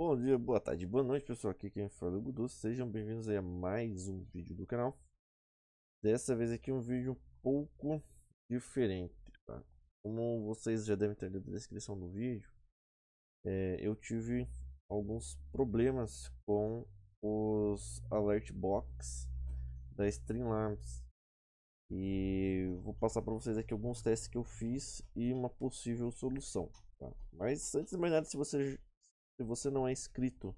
Bom dia, boa tarde, boa noite pessoal, aqui quem fala é o Gudu, sejam bem-vindos a mais um vídeo do canal Dessa vez aqui um vídeo um pouco diferente, tá? Como vocês já devem ter lido na descrição do vídeo é, Eu tive alguns problemas com os alert box da Streamlabs E vou passar para vocês aqui alguns testes que eu fiz e uma possível solução tá? Mas antes de mais nada, se você se você não é inscrito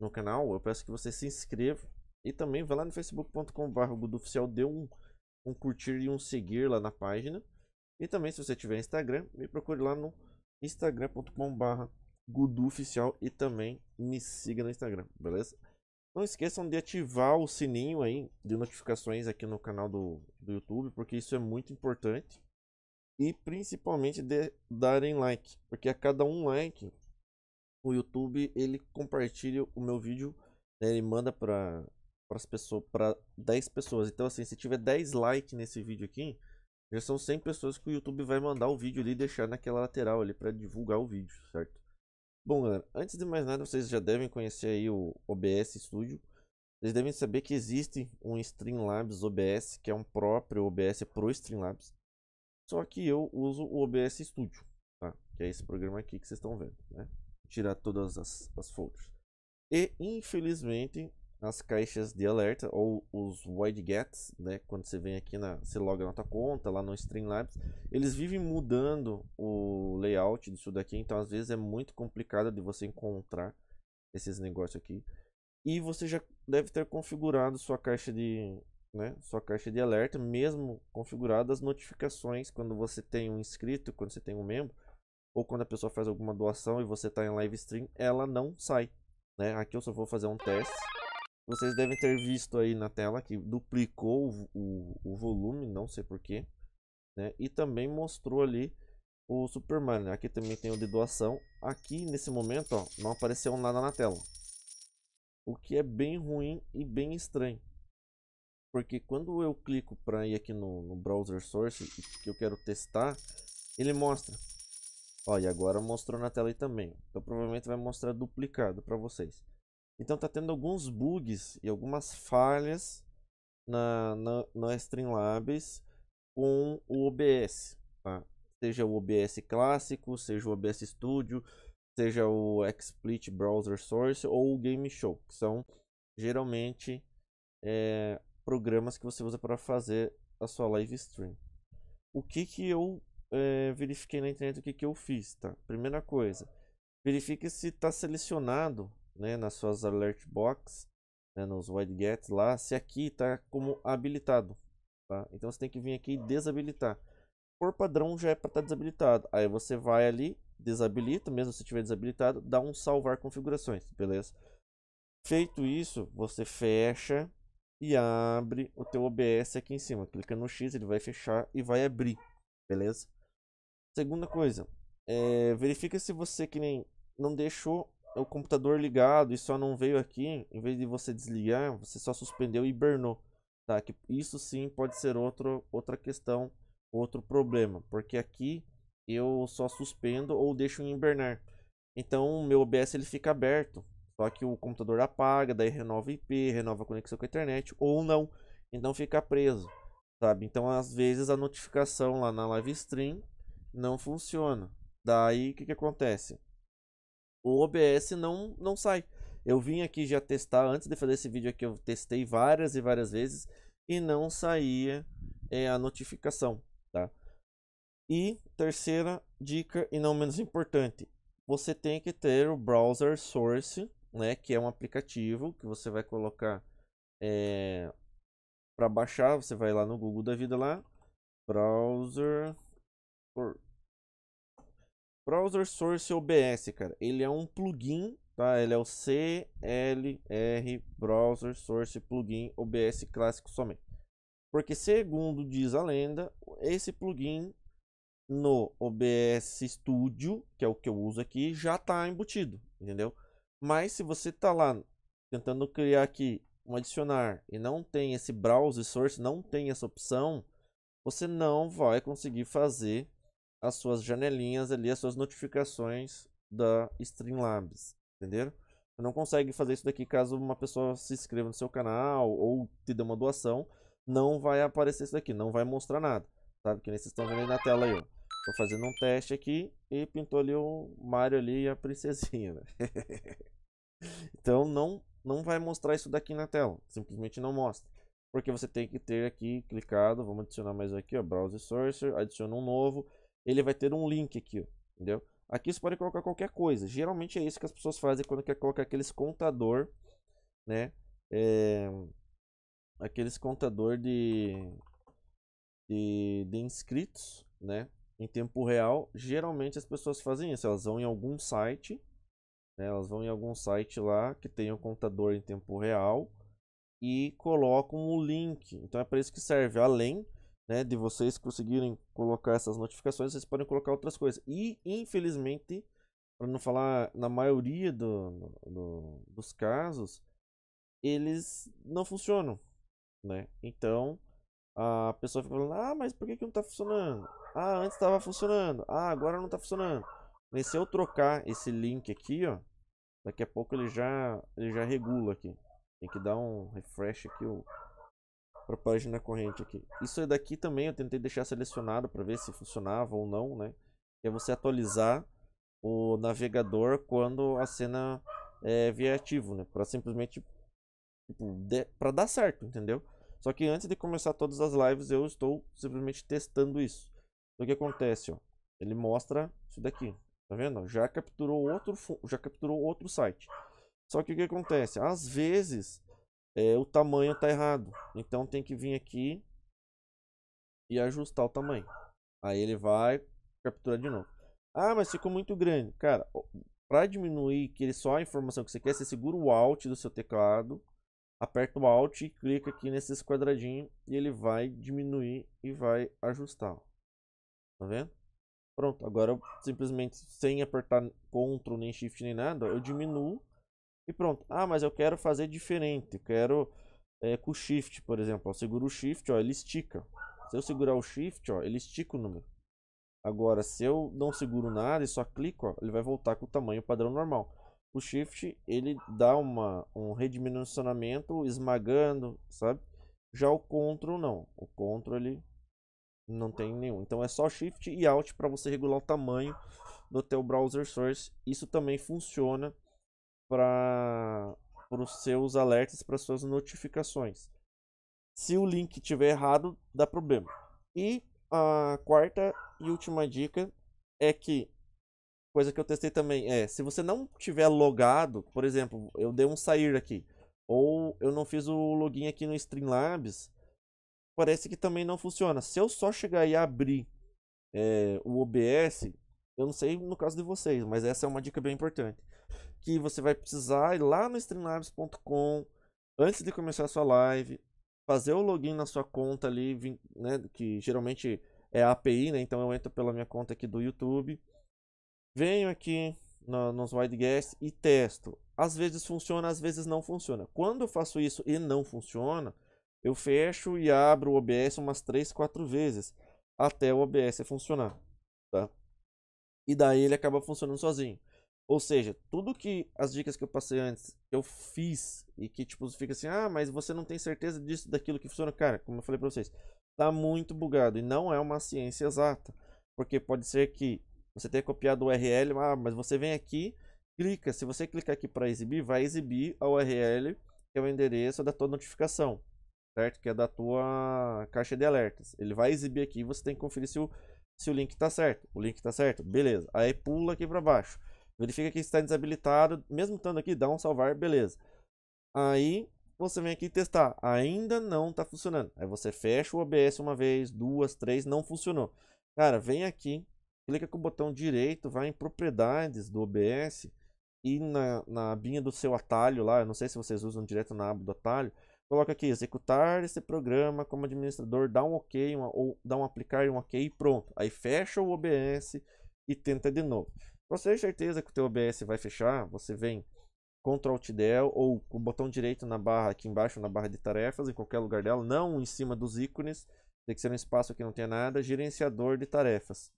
no canal, eu peço que você se inscreva. E também vá lá no facebook.com.br oficial dê um, um curtir e um seguir lá na página. E também se você tiver Instagram, me procure lá no instagram.com.br oficial e também me siga no Instagram, beleza? Não esqueçam de ativar o sininho aí de notificações aqui no canal do, do YouTube, porque isso é muito importante. E principalmente de darem like, porque a cada um like o YouTube ele compartilha o meu vídeo, né, ele manda para as pessoas, para 10 pessoas. Então assim, se tiver 10 likes nesse vídeo aqui, já são 100 pessoas que o YouTube vai mandar o vídeo ali e deixar naquela lateral ali para divulgar o vídeo, certo? Bom, galera, antes de mais nada, vocês já devem conhecer aí o OBS Studio. Vocês devem saber que existe um Streamlabs OBS, que é um próprio OBS pro Streamlabs. Só que eu uso o OBS Studio, tá? Que é esse programa aqui que vocês estão vendo, né? tirar todas as, as folders. E infelizmente as caixas de alerta ou os wide gets, né? Quando você vem aqui na, você loga na tua conta lá no Streamlabs, eles vivem mudando o layout disso daqui, então às vezes é muito complicado de você encontrar esses negócios aqui. E você já deve ter configurado sua caixa de, né? Sua caixa de alerta, mesmo configurado as notificações quando você tem um inscrito, quando você tem um membro, ou quando a pessoa faz alguma doação e você está em live stream, ela não sai. Né? Aqui eu só vou fazer um teste. Vocês devem ter visto aí na tela que duplicou o, o, o volume, não sei porquê. Né? E também mostrou ali o Superman. Né? Aqui também tem o de doação. Aqui nesse momento ó, não apareceu nada na tela. O que é bem ruim e bem estranho. Porque quando eu clico para ir aqui no, no Browser Source que eu quero testar, ele mostra Ó, e agora mostrou na tela aí também. Então provavelmente vai mostrar duplicado para vocês. Então tá tendo alguns bugs e algumas falhas na, na, na Streamlabs com o OBS. Tá? Seja o OBS clássico, seja o OBS Studio, seja o XSplit Browser Source ou o Game Show, que são geralmente é, programas que você usa para fazer a sua live stream. O que que eu é, verifiquei na internet o que, que eu fiz, tá? Primeira coisa, verifique se está selecionado, né, nas suas alert box, né, nos widgets lá, se aqui está como habilitado, tá? Então você tem que vir aqui e desabilitar. Por padrão já é para estar tá desabilitado. Aí você vai ali, desabilita, mesmo se tiver desabilitado, dá um salvar configurações, beleza? Feito isso, você fecha e abre o teu OBS aqui em cima. Clica no X, ele vai fechar e vai abrir, beleza? Segunda coisa, é, verifica se você que nem não deixou o computador ligado e só não veio aqui, em vez de você desligar, você só suspendeu e hibernou. Tá? Que isso sim pode ser outro, outra questão, outro problema, porque aqui eu só suspendo ou deixo em hibernar. Então o meu OBS ele fica aberto, só que o computador apaga, daí renova IP, renova a conexão com a internet ou não, então fica preso, sabe? Então às vezes a notificação lá na live stream não funciona. Daí o que, que acontece? O OBS não, não sai. Eu vim aqui já testar, antes de fazer esse vídeo aqui, eu testei várias e várias vezes e não saía é, a notificação, tá? E terceira dica, e não menos importante, você tem que ter o Browser Source, né? Que é um aplicativo que você vai colocar é, para baixar, você vai lá no Google da vida lá, Browser por... Browser Source OBS, cara. Ele é um plugin, tá? Ele é o CLR Browser Source Plugin OBS clássico somente. Porque segundo diz a lenda, esse plugin no OBS Studio, que é o que eu uso aqui, já está embutido, entendeu? Mas se você está lá tentando criar aqui um adicionar e não tem esse browser source, não tem essa opção, você não vai conseguir fazer as suas janelinhas ali, as suas notificações da Streamlabs, entenderam? Você não consegue fazer isso daqui caso uma pessoa se inscreva no seu canal ou te dê uma doação, não vai aparecer isso daqui, não vai mostrar nada, sabe? Que nem vocês estão vendo aí na tela aí, ó. Tô fazendo um teste aqui e pintou ali o Mario ali e a princesinha, né? então não, não vai mostrar isso daqui na tela, simplesmente não mostra. Porque você tem que ter aqui clicado, vamos adicionar mais aqui, ó, Browser Sourcer, adiciona um novo, ele vai ter um link aqui, ó, entendeu? Aqui você pode colocar qualquer coisa. Geralmente é isso que as pessoas fazem quando quer colocar aqueles contador, né? É, aqueles contador de, de, de inscritos, né? Em tempo real, geralmente as pessoas fazem isso. Elas vão em algum site, né? elas vão em algum site lá que tem um contador em tempo real e colocam o link. Então é para isso que serve. Além né, de vocês conseguirem colocar essas notificações, vocês podem colocar outras coisas. E, infelizmente, para não falar na maioria do, do, dos casos, eles não funcionam, né? Então, a pessoa fica falando, ah, mas por que, que não está funcionando? Ah, antes estava funcionando. Ah, agora não está funcionando. E se eu trocar esse link aqui, ó, daqui a pouco ele já, ele já regula aqui. Tem que dar um refresh aqui, Ó para a página corrente aqui. Isso daqui também eu tentei deixar selecionado para ver se funcionava ou não, né? Que é você atualizar o navegador quando a cena é, vier ativo, né? Para simplesmente tipo, para dar certo, entendeu? Só que antes de começar todas as lives eu estou simplesmente testando isso. Então, o que acontece, ó? Ele mostra isso daqui, tá vendo? Já capturou outro, já capturou outro site. Só que o que acontece? Às vezes é, o tamanho está errado. Então tem que vir aqui e ajustar o tamanho. Aí ele vai capturar de novo. Ah, mas ficou muito grande. Cara, para diminuir que ele só a informação que você quer, você segura o Alt do seu teclado, aperta o Alt e clica aqui nesses quadradinhos e ele vai diminuir e vai ajustar. Tá vendo? Pronto, agora eu simplesmente sem apertar Ctrl nem Shift nem nada, eu diminuo e pronto. Ah, mas eu quero fazer diferente, eu quero é, com o shift, por exemplo. Eu seguro o shift, ó, ele estica. Se eu segurar o shift, ó, ele estica o número. Agora, se eu não seguro nada e só clico, ó, ele vai voltar com o tamanho padrão normal. O shift, ele dá uma, um redimensionamento esmagando, sabe? Já o control não. O control ele não tem nenhum. Então é só shift e alt para você regular o tamanho do teu browser source. Isso também funciona para os seus alertas, para suas notificações. Se o link tiver errado, dá problema. E a quarta e última dica é que coisa que eu testei também é, se você não tiver logado, por exemplo, eu dei um sair aqui, ou eu não fiz o login aqui no Streamlabs, parece que também não funciona. Se eu só chegar e abrir é, o OBS, eu não sei no caso de vocês, mas essa é uma dica bem importante. Que você vai precisar ir lá no streamlabs.com, antes de começar a sua live, fazer o login na sua conta ali, né, que geralmente é a API, né, então eu entro pela minha conta aqui do YouTube. Venho aqui no, nos Guests e testo. Às vezes funciona, às vezes não funciona. Quando eu faço isso e não funciona, eu fecho e abro o OBS umas 3, 4 vezes até o OBS funcionar, tá? e daí ele acaba funcionando sozinho. Ou seja, tudo que as dicas que eu passei antes eu fiz e que tipo fica assim, ah, mas você não tem certeza disso, daquilo que funciona, cara, como eu falei para vocês, tá muito bugado e não é uma ciência exata, porque pode ser que você tenha copiado o URL, ah, mas você vem aqui, clica, se você clicar aqui para exibir, vai exibir a URL que é o endereço da tua notificação, certo? Que é da tua caixa de alertas. Ele vai exibir aqui, você tem que conferir se o se o link está certo. O link está certo, beleza. Aí pula aqui para baixo. Verifica que está desabilitado, mesmo estando aqui, dá um salvar, beleza. Aí você vem aqui testar, ainda não está funcionando. Aí você fecha o OBS uma vez, duas, três, não funcionou. Cara, vem aqui, clica com o botão direito, vai em propriedades do OBS e na, na abinha do seu atalho lá, eu não sei se vocês usam direto na aba do atalho, Coloca aqui, executar esse programa como administrador, dá um ok, uma, ou dá um aplicar um ok e pronto. Aí fecha o OBS e tenta de novo. Para você ter certeza que o teu OBS vai fechar, você vem Ctrl Alt Del ou com o botão direito na barra aqui embaixo, na barra de tarefas, em qualquer lugar dela, não em cima dos ícones, tem que ser um espaço que não tenha nada, gerenciador de tarefas.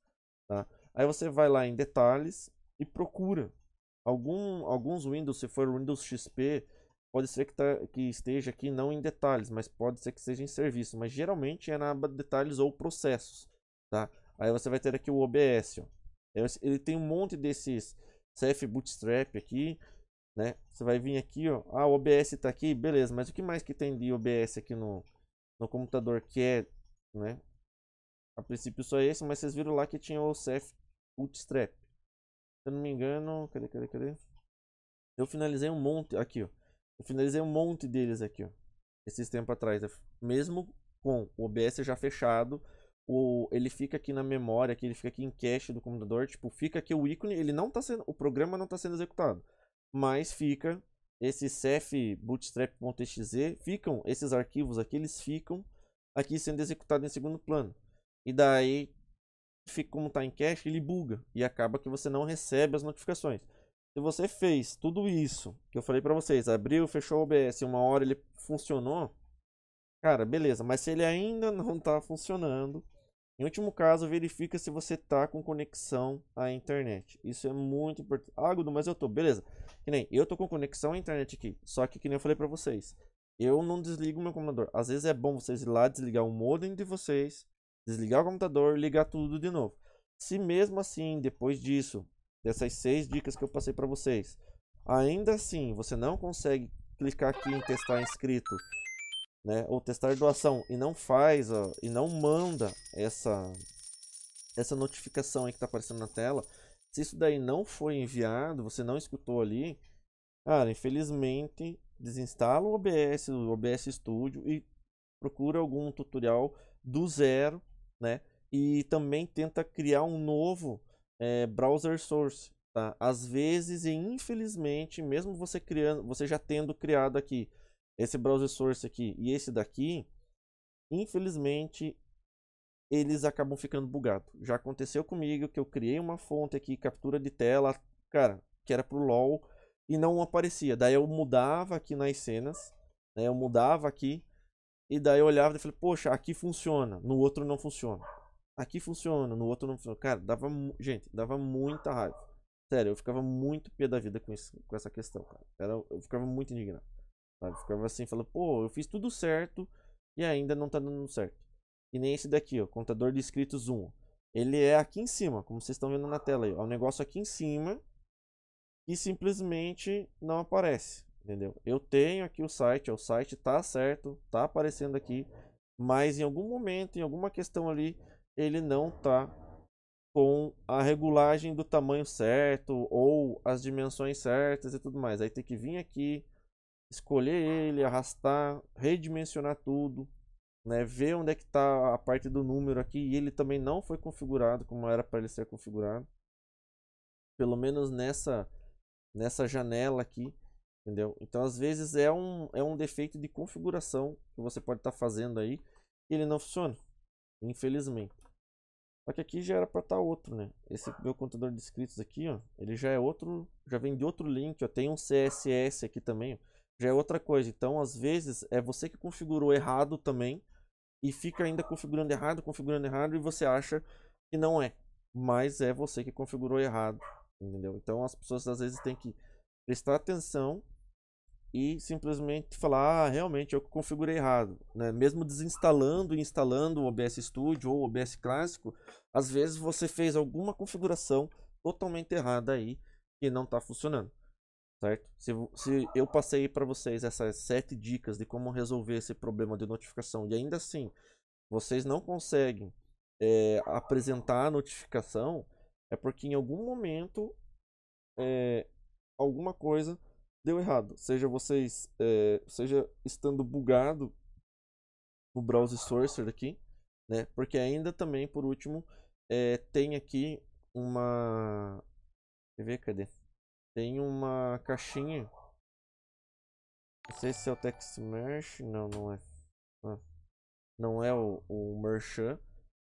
Tá? Aí você vai lá em detalhes e procura. Algum, alguns Windows, se for Windows XP, Pode ser que, tá, que esteja aqui não em detalhes, mas pode ser que seja em serviço. Mas geralmente é na aba detalhes ou processos, tá? Aí você vai ter aqui o OBS, ó. É, ele tem um monte desses CF Bootstrap aqui, né? Você vai vir aqui, ó. Ah, o OBS está aqui, beleza. Mas o que mais que tem de OBS aqui no, no computador que é, né? A princípio só esse, mas vocês viram lá que tinha o CF Bootstrap. Se eu não me engano, cadê, cadê, cadê? Eu finalizei um monte aqui, ó. Eu finalizei um monte deles aqui, ó. Esses tempo atrás. Né? Mesmo com o OBS já fechado, o, ele fica aqui na memória, aqui, ele fica aqui em cache do computador. Tipo, fica aqui o ícone, ele não tá sendo. O programa não está sendo executado. Mas fica esse cef bootstrap.exe, ficam esses arquivos aqui, eles ficam aqui sendo executados em segundo plano. E daí, fica, como está em cache, ele buga e acaba que você não recebe as notificações. Se você fez tudo isso que eu falei para vocês, abriu, fechou o OBS, uma hora ele funcionou, cara, beleza. Mas se ele ainda não tá funcionando, em último caso, verifica se você tá com conexão à internet. Isso é muito importante. Ah, mas eu tô, beleza. Que nem, eu tô com conexão à internet aqui, só que que nem eu falei para vocês, eu não desligo meu computador. Às vezes é bom vocês ir lá desligar o modem de vocês, desligar o computador, ligar tudo de novo. Se mesmo assim, depois disso, dessas seis dicas que eu passei para vocês, ainda assim você não consegue clicar aqui em testar inscrito, né, ou testar doação e não faz ó, e não manda essa essa notificação aí que está aparecendo na tela, se isso daí não foi enviado, você não escutou ali, cara, infelizmente desinstala o OBS, o OBS Studio e procura algum tutorial do zero, né? E também tenta criar um novo é, browser source. Tá? Às vezes, e infelizmente, mesmo você criando, você já tendo criado aqui esse browser source aqui e esse daqui, infelizmente eles acabam ficando bugados. Já aconteceu comigo que eu criei uma fonte aqui, captura de tela, cara, que era pro LOL e não aparecia. Daí eu mudava aqui nas cenas, né? Eu mudava aqui e daí eu olhava e falei, poxa, aqui funciona, no outro não funciona aqui funciona, no outro não funciona. Cara, dava. Gente, dava muita raiva. Sério, eu ficava muito pé da vida com, isso, com essa questão, cara. Era, eu ficava muito indignado. Sabe? Eu ficava assim, falando, pô, eu fiz tudo certo e ainda não tá dando certo. E nem esse daqui, ó, contador de inscritos 1. Ele é aqui em cima, como vocês estão vendo na tela aí. é um negócio aqui em cima e simplesmente não aparece, entendeu? Eu tenho aqui o site, o site tá certo, tá aparecendo aqui, mas em algum momento, em alguma questão ali, ele não está com a regulagem do tamanho certo ou as dimensões certas e tudo mais. Aí tem que vir aqui, escolher ele, arrastar, redimensionar tudo, né? ver onde é que está a parte do número aqui. E ele também não foi configurado como era para ele ser configurado. Pelo menos nessa, nessa janela aqui. Entendeu? Então, às vezes, é um, é um defeito de configuração que você pode estar tá fazendo aí. E ele não funciona, infelizmente. Só que aqui já era para estar tá outro, né? Esse meu contador de inscritos aqui, ó, ele já é outro, já vem de outro link, ó, tem um CSS aqui também, ó, já é outra coisa. Então, às vezes, é você que configurou errado também e fica ainda configurando errado, configurando errado e você acha que não é, mas é você que configurou errado, entendeu? Então, as pessoas às vezes têm que prestar atenção e simplesmente falar, ah, realmente eu configurei errado, né? Mesmo desinstalando e instalando o OBS Studio ou o OBS Clássico, às vezes você fez alguma configuração totalmente errada aí que não está funcionando, certo? Se, se eu passei para vocês essas sete dicas de como resolver esse problema de notificação e ainda assim vocês não conseguem é, apresentar a notificação, é porque em algum momento é, alguma coisa deu errado. Seja vocês, é, seja estando bugado o Browse Sourcer aqui, né? Porque ainda também, por último, é, tem aqui uma... Quer ver? Cadê? Tem uma caixinha. Não sei se é o Text Merch. Não, é, não é. não é o, o Merchan.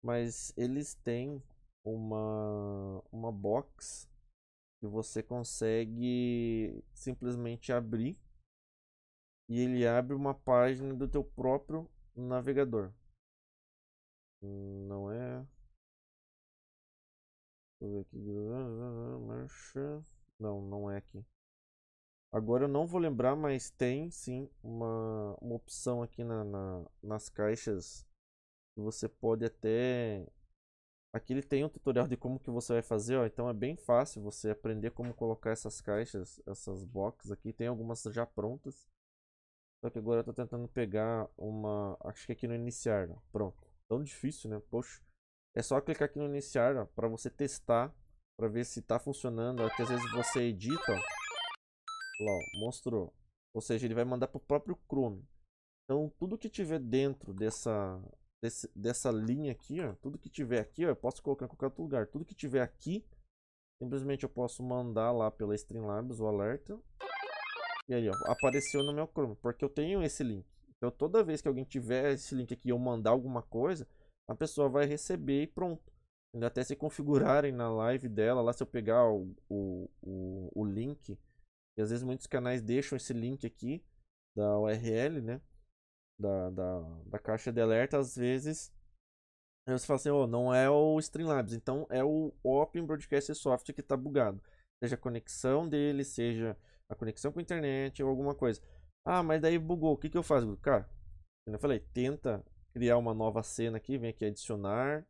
Mas eles têm uma, uma box que você consegue simplesmente abrir e ele abre uma página do teu próprio navegador. Não é? Deixa eu ver aqui. Marcha. Não, não é aqui. Agora eu não vou lembrar, mas tem sim uma, uma opção aqui na, na nas caixas que você pode até Aqui ele tem um tutorial de como que você vai fazer, ó, então é bem fácil você aprender como colocar essas caixas, essas boxes aqui. Tem algumas já prontas. Só que agora eu tô tentando pegar uma, acho que aqui no iniciar, ó. Né? pronto. Tão difícil, né? Poxa. É só clicar aqui no iniciar, para você testar, para ver se tá funcionando. Ó, é às vezes você edita, ó. Lá, ó, mostrou. Ou seja, ele vai mandar pro próprio Chrome. Então, tudo que tiver dentro dessa desse, dessa linha aqui, ó, tudo que tiver aqui, ó, eu posso colocar em qualquer outro lugar. Tudo que tiver aqui, simplesmente eu posso mandar lá pela Streamlabs o alerta. E aí, ó, apareceu no meu Chrome, porque eu tenho esse link. Então, toda vez que alguém tiver esse link aqui e eu mandar alguma coisa, a pessoa vai receber e pronto. até se configurarem na live dela, lá se eu pegar o, o, o, o link, e às vezes muitos canais deixam esse link aqui da URL, né? da, da, da caixa de alerta, às vezes você fala assim, oh, não é o Streamlabs, então é o Open Broadcast Software que está bugado. Seja a conexão dele, seja a conexão com a internet ou alguma coisa. Ah, mas daí bugou, o que, que eu faço? Cara, eu falei, tenta criar uma nova cena aqui, vem aqui adicionar,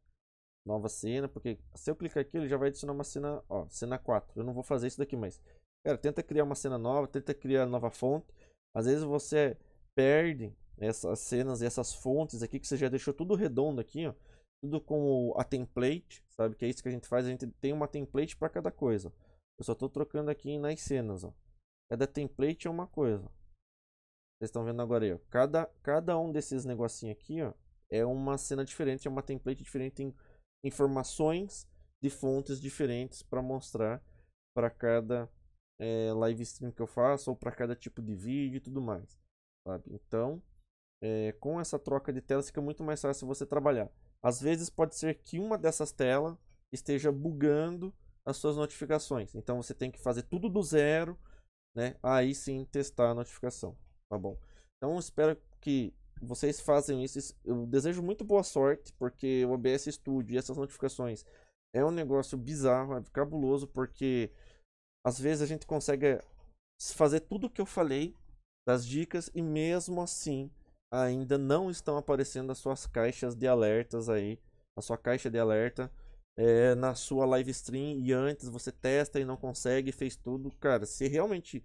nova cena, porque se eu clicar aqui ele já vai adicionar uma cena, ó, cena 4. Eu não vou fazer isso daqui mais. Cara, tenta criar uma cena nova, tenta criar nova fonte. Às vezes você perde essas cenas e essas fontes aqui que você já deixou tudo redondo aqui, ó, tudo com a template, sabe? Que é isso que a gente faz, a gente tem uma template para cada coisa. Eu só estou trocando aqui nas cenas, ó. Cada template é uma coisa. Vocês estão vendo agora aí, ó. Cada, cada um desses negocinhos aqui, ó, é uma cena diferente, é uma template diferente, tem informações de fontes diferentes para mostrar para cada é, live stream que eu faço ou para cada tipo de vídeo e tudo mais, sabe? Então, é, com essa troca de telas fica muito mais fácil você trabalhar. Às vezes pode ser que uma dessas telas esteja bugando as suas notificações. Então você tem que fazer tudo do zero, né? Aí sim testar a notificação, tá bom? Então espero que vocês façam isso. Eu desejo muito boa sorte, porque o OBS Studio e essas notificações é um negócio bizarro, é cabuloso, porque às vezes a gente consegue eh, fazer tudo o que eu falei das dicas e mesmo assim ainda não estão aparecendo as suas caixas de alertas aí, a sua caixa de alerta é, na sua live stream e antes você testa e não consegue, fez tudo, cara, se realmente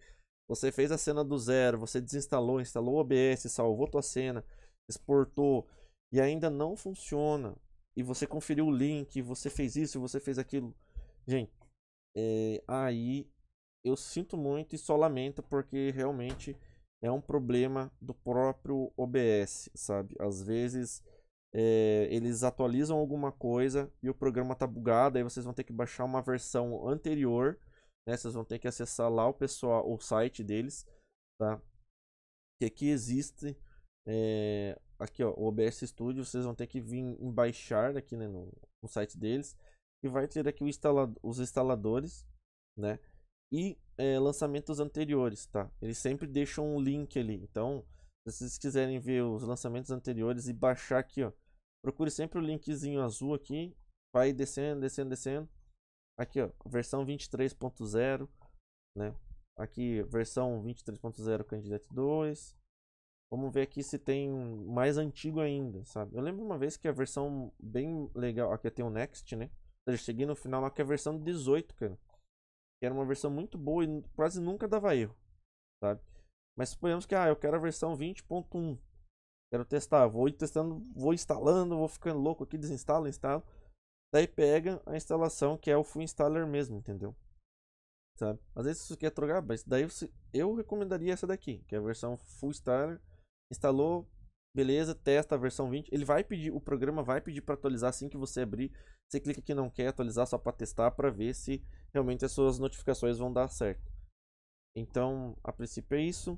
você fez a cena do zero, você desinstalou, instalou o OBS, salvou tua cena, exportou e ainda não funciona e você conferiu o link, você fez isso, você fez aquilo, gente, é, aí eu sinto muito e só lamento porque realmente é um problema do próprio OBS, sabe? Às vezes é, eles atualizam alguma coisa e o programa tá bugado, aí vocês vão ter que baixar uma versão anterior, né? Vocês vão ter que acessar lá o pessoal, o site deles, tá? Que aqui existe é, aqui ó, o OBS Studio, vocês vão ter que vir em baixar aqui né, no, no site deles e vai ter aqui os instaladores, né? E é, lançamentos anteriores, tá? Eles sempre deixam um link ali. Então, se vocês quiserem ver os lançamentos anteriores e baixar aqui, ó. Procure sempre o linkzinho azul aqui. Vai descendo, descendo, descendo. Aqui, ó. Versão 23.0, né? Aqui, versão 23.0, candidato 2. Vamos ver aqui se tem mais antigo ainda, sabe? Eu lembro uma vez que a versão bem legal... Aqui tem o Next, né? Eu cheguei no final, aqui é a versão 18, cara que era uma versão muito boa e quase nunca dava erro, sabe? Mas suponhamos que, ah, eu quero a versão 20.1, quero testar, vou testando, vou instalando, vou ficando louco aqui, desinstalo, instalo. Daí pega a instalação que é o full installer mesmo, entendeu? Sabe? Às vezes você quer é trocar, mas daí você, eu recomendaria essa daqui, que é a versão full installer. Instalou, Beleza, testa a versão 20. Ele vai pedir, o programa vai pedir para atualizar assim que você abrir. Você clica que não quer atualizar só para testar, para ver se realmente as suas notificações vão dar certo. Então, a princípio é isso.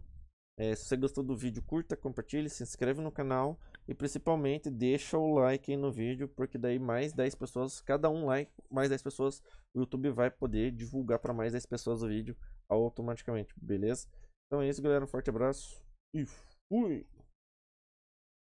É, se você gostou do vídeo, curta, compartilhe, se inscreve no canal e principalmente deixa o like aí no vídeo, porque daí mais 10 pessoas, cada um like, mais 10 pessoas, o YouTube vai poder divulgar para mais 10 pessoas o vídeo automaticamente, beleza? Então é isso, galera. Um forte abraço e fui!